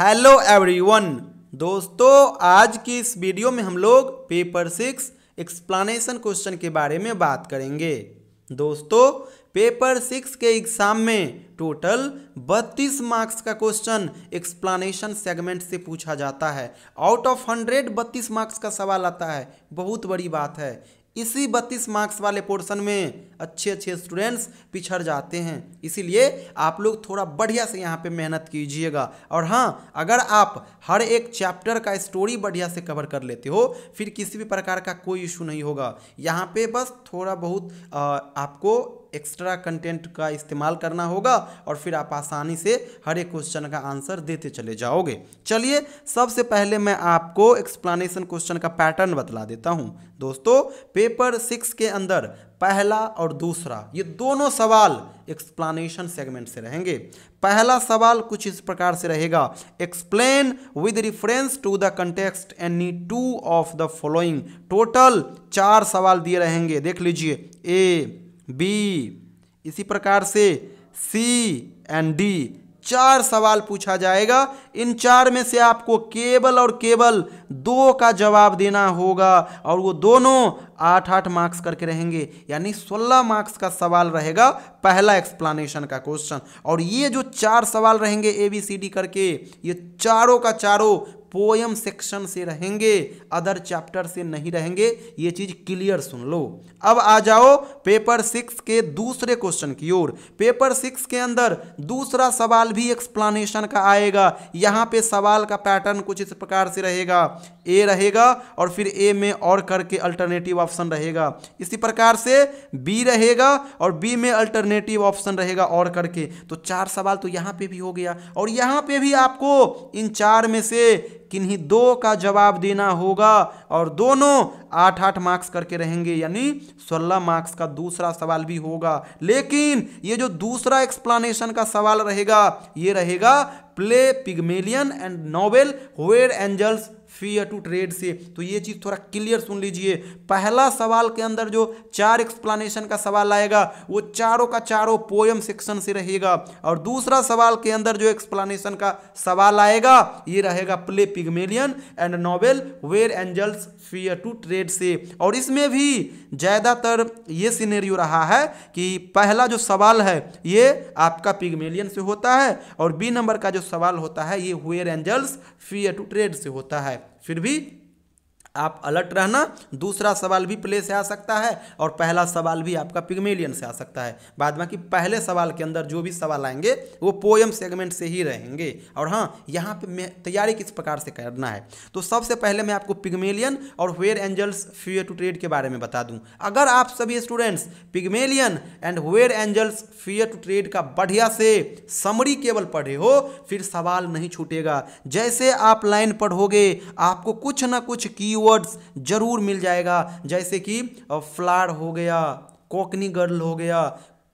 hello everyone दोस्तों आज की इस वीडियो में हम लोग पेपर सिक्स एक्सप्लानेशन क्वेश्चन के बारे में बात करेंगे दोस्तों पेपर सिक्स के एग्जाम में टोटल 32 मार्क्स का क्वेश्चन एक्सप्लानेशन सेगमेंट से पूछा जाता है आउट ऑफ हंड्रेड बत्तीस मार्क्स का सवाल आता है बहुत बड़ी बात है इसी बत्तीस मार्क्स वाले पोर्शन में अच्छे अच्छे स्टूडेंट्स पिछड़ जाते हैं इसीलिए आप लोग थोड़ा बढ़िया से यहाँ पे मेहनत कीजिएगा और हाँ अगर आप हर एक चैप्टर का स्टोरी बढ़िया से कवर कर लेते हो फिर किसी भी प्रकार का कोई इशू नहीं होगा यहाँ पे बस थोड़ा बहुत आ, आपको एक्स्ट्रा कंटेंट का इस्तेमाल करना होगा और फिर आप आसानी से हर एक क्वेश्चन का आंसर देते चले जाओगे चलिए सबसे पहले मैं आपको एक्सप्लानेशन क्वेश्चन का पैटर्न बतला देता हूँ दोस्तों पेपर सिक्स के अंदर पहला और दूसरा ये दोनों सवाल एक्सप्लानेशन सेगमेंट से रहेंगे पहला सवाल कुछ इस प्रकार से रहेगा explain with reference to the context any two of the following total चार सवाल दिए रहेंगे देख लीजिए ए बी इसी प्रकार से सी एंड डी चार सवाल पूछा जाएगा इन चार में से आपको केवल और केवल दो का जवाब देना होगा और वो दोनों आठ आठ मार्क्स करके रहेंगे यानी सोलह मार्क्स का सवाल रहेगा पहला एक्सप्लानेशन का क्वेश्चन और ये जो चार सवाल रहेंगे ए बी सी डी करके ये चारों का चारों पोएम सेक्शन से रहेंगे अदर चैप्टर से नहीं रहेंगे ये चीज़ क्लियर सुन लो अब आ जाओ पेपर सिक्स के दूसरे क्वेश्चन की ओर पेपर सिक्स के अंदर दूसरा सवाल भी एक्सप्लानेशन का आएगा यहाँ पे सवाल का पैटर्न कुछ इस प्रकार से रहेगा ए रहेगा और फिर ए में और करके अल्टरनेटिव ऑप्शन रहेगा इसी प्रकार से बी रहेगा और बी में अल्टरनेटिव ऑप्शन रहेगा और करके तो चार सवाल तो यहाँ पे भी हो गया और यहाँ पे भी आपको इन चार में से किन्हीं दो का जवाब देना होगा और दोनों आठ आठ मार्क्स करके रहेंगे यानी सोलह मार्क्स का दूसरा सवाल भी होगा लेकिन ये जो दूसरा एक्सप्लानेशन का सवाल रहेगा ये रहेगा play Pygmalion and novel where angels fear to tread से तो ये चीज़ थोड़ा क्लियर सुन लीजिए पहला सवाल के अंदर जो चार एक्सप्लानेशन का सवाल आएगा वो चारों का चारों पोयम सेक्शन से रहेगा और दूसरा सवाल के अंदर जो एक्सप्लानेशन का सवाल आएगा ये रहेगा play Pygmalion and novel where angels fear to tread से और इसमें भी ज़्यादातर ये सीनेरियो रहा है कि पहला जो सवाल है ये आपका पिगमेलियन से होता है और बी नंबर का जो सवाल होता है ये where angels fear to tread से होता है फिर भी आप अलर्ट रहना दूसरा सवाल भी प्ले से आ सकता है और पहला सवाल भी आपका पिग्मेलियन से आ सकता है बाद में कि पहले सवाल के अंदर जो भी सवाल आएंगे वो पोएम सेगमेंट से ही रहेंगे और हाँ यहाँ पे तैयारी किस प्रकार से करना है तो सबसे पहले मैं आपको पिग्मेलियन और where angels fear to tread के बारे में बता दूँ अगर आप सभी students Pygmalion and where angels fear to tread का बढ़िया से समरी केवल पढ़े हो फिर सवाल नहीं छूटेगा जैसे आप लाइन पढ़ोगे आपको कुछ ना कुछ की कीवर्ड्स जरूर मिल जाएगा जैसे कि फ्लार हो गया कोकनी गर्ल हो गया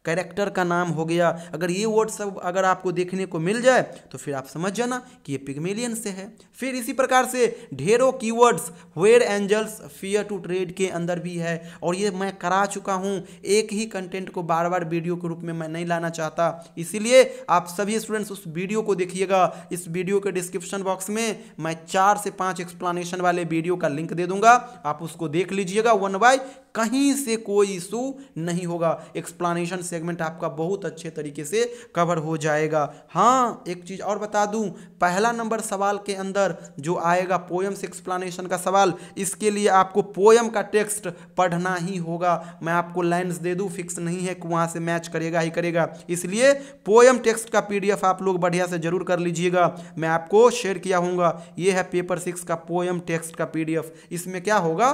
कैरेक्टर का नाम हो गया अगर ये वर्ड सब अगर आपको देखने को मिल जाए तो फिर आप समझ जाना कि ये पिगमेलियन से है फिर इसी प्रकार से ढेरों keywords where angels fear to tread के अंदर भी है और ये मैं करा चुका हूँ एक ही कंटेंट को बार बार वीडियो के रूप में मैं नहीं लाना चाहता इसीलिए आप सभी स्टूडेंट्स उस वीडियो को देखिएगा इस वीडियो के डिस्क्रिप्शन बॉक्स में मैं चार से पाँच एक्सप्लानेशन वाले वीडियो का लिंक दे दूंगा आप उसको देख लीजिएगा वन बाई कहीं से कोई इशू नहीं होगा एक्सप्लानेशन सेगमेंट आपका बहुत अच्छे तरीके से कवर हो जाएगा हाँ एक चीज़ और बता दूँ पहला नंबर सवाल के अंदर जो आएगा पोएम्स एक्सप्लानेशन का सवाल इसके लिए आपको पोएम का टेक्स्ट पढ़ना ही होगा मैं आपको लाइन्स दे दूँ फिक्स नहीं है कि वहाँ से मैच करेगा ही करेगा इसलिए पोएम टेक्स्ट का पी आप लोग बढ़िया से जरूर कर लीजिएगा मैं आपको शेयर किया हूँगा ये है पेपर सिक्स का पोएम टेक्स्ट का पी इसमें क्या होगा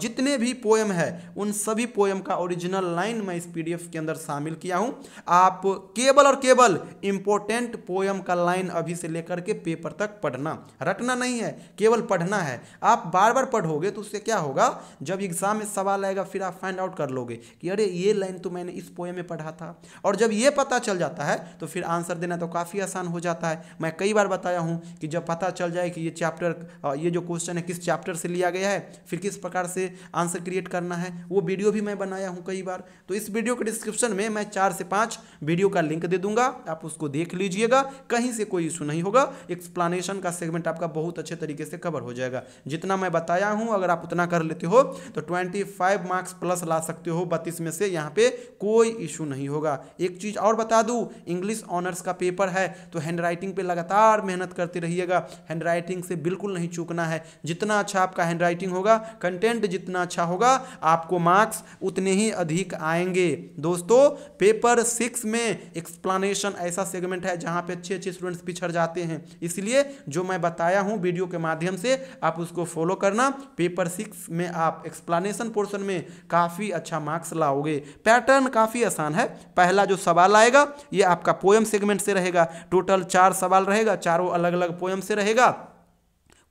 जितने भी पोएम है है उन सभी पोएम का ओरिजिनल लाइन मैं इस पीडीएफ के अंदर शामिल किया हूँ आप केवल और केवल इम्पोर्टेंट पोएम का लाइन अभी से लेकर के पेपर तक पढ़ना रटना नहीं है केवल पढ़ना है आप बार बार पढ़ोगे तो उससे क्या होगा जब एग्जाम में सवाल आएगा फिर आप फाइंड आउट कर लोगे कि अरे ये लाइन तो मैंने इस पोएम में पढ़ा था और जब ये पता चल जाता है तो फिर आंसर देना तो काफ़ी आसान हो जाता है मैं कई बार बताया हूँ कि जब पता चल जाए कि ये चैप्टर ये जो क्वेश्चन है किस चैप्टर से लिया गया है फिर किस प्रकार से आंसर क्रिएट करना करना है वो वीडियो भी मैं बनाया हूँ कई बार तो इस वीडियो के डिस्क्रिप्शन में मैं चार से पाँच वीडियो का लिंक दे दूंगा आप उसको देख लीजिएगा कहीं से कोई इशू नहीं होगा एक्सप्लानेशन का सेगमेंट आपका बहुत अच्छे तरीके से कवर हो जाएगा जितना मैं बताया हूँ अगर आप उतना कर लेते हो तो ट्वेंटी मार्क्स प्लस ला सकते हो बत्तीस में से यहाँ पर कोई इशू नहीं होगा एक चीज़ और बता दूँ इंग्लिश ऑनर्स का पेपर है तो हैंड राइटिंग लगातार मेहनत करते रहिएगा हैंड राइटिंग से बिल्कुल नहीं चूकना है जितना अच्छा आपका हैंड राइटिंग होगा कंटेंट जितना अच्छा होगा आपको मार्क्स उतने ही अधिक आएंगे दोस्तों पेपर सिक्स में एक्सप्लानेशन ऐसा सेगमेंट है जहाँ पे अच्छे अच्छे स्टूडेंट्स पिछड़ जाते हैं इसलिए जो मैं बताया हूँ वीडियो के माध्यम से आप उसको फॉलो करना पेपर सिक्स में आप एक्सप्लानेशन पोर्सन में काफ़ी अच्छा मार्क्स लाओगे पैटर्न काफ़ी आसान है पहला जो सवाल आएगा ये आपका पोएम सेगमेंट से रहेगा टोटल चार सवाल रहेगा चारों अलग अलग पोएम से रहेगा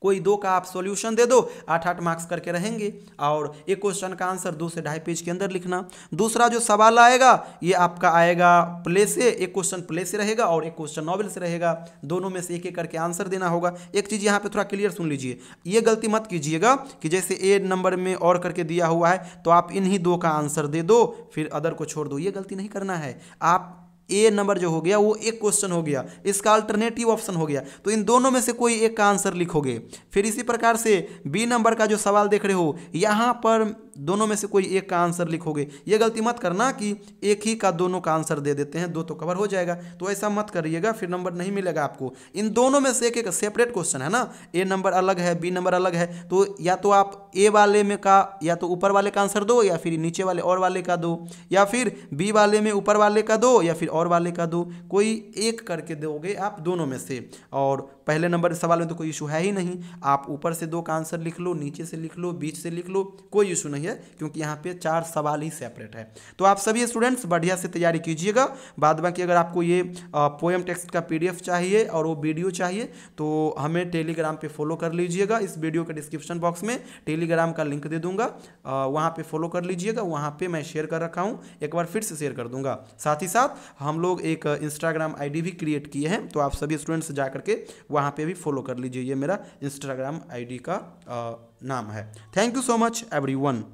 कोई दो का आप सॉल्यूशन दे दो आठ आठ मार्क्स करके रहेंगे और एक क्वेश्चन का आंसर दो से ढाई पेज के अंदर लिखना दूसरा जो सवाल आएगा ये आपका आएगा प्ले से एक क्वेश्चन प्ले से रहेगा और एक क्वेश्चन नॉवल से रहेगा दोनों में से एक एक करके आंसर देना होगा एक चीज़ यहाँ पे थोड़ा क्लियर सुन लीजिए ये गलती मत कीजिएगा कि जैसे ए नंबर में और करके दिया हुआ है तो आप इन्हीं दो का आंसर दे दो फिर अदर को छोड़ दो ये गलती नहीं करना है आप ए नंबर जो हो गया वो एक क्वेश्चन हो गया इसका अल्टरनेटिव ऑप्शन हो गया तो इन दोनों में से कोई एक का आंसर लिखोगे फिर इसी प्रकार से बी नंबर का जो सवाल देख रहे हो यहाँ पर दोनों में से कोई एक का आंसर लिखोगे ये गलती मत करना कि एक ही का दोनों का आंसर दे देते हैं दो तो कवर हो जाएगा तो ऐसा मत करिएगा फिर नंबर नहीं मिलेगा आपको इन दोनों में से एक एक सेपरेट क्वेश्चन है ना ए नंबर अलग है बी नंबर अलग है तो या तो आप ए वाले में का या तो ऊपर वाले का आंसर दो या फिर नीचे वाले और वाले का दो या फिर बी वाले में ऊपर वाले का दो या फिर और वाले का दो कोई एक करके दोगे आप दोनों में से और पहले नंबर सवाल में तो कोई इशू है ही नहीं आप ऊपर से दो का आंसर लिख लो नीचे से लिख लो बीच से लिख लो कोई इशू नहीं है क्योंकि यहाँ पे चार सवाल ही सेपरेट है तो आप सभी स्टूडेंट्स बढ़िया से तैयारी कीजिएगा बाद बाकी अगर आपको ये पोएम टेक्स्ट का पी चाहिए और वो वीडियो चाहिए तो हमें टेलीग्राम पर फॉलो कर लीजिएगा इस वीडियो के डिस्क्रिप्शन बॉक्स में टेलीग्राम का लिंक दे दूंगा वहाँ पर फॉलो कर लीजिएगा वहाँ पर मैं शेयर कर रखा हूँ एक बार फिर से शेयर कर दूंगा साथ ही साथ हम लोग एक इंस्टाग्राम आईडी भी क्रिएट किए हैं तो आप सभी स्टूडेंट्स जा करके वहाँ पे भी फॉलो कर लीजिए ये मेरा इंस्टाग्राम आईडी का आ, नाम है thank you so much everyone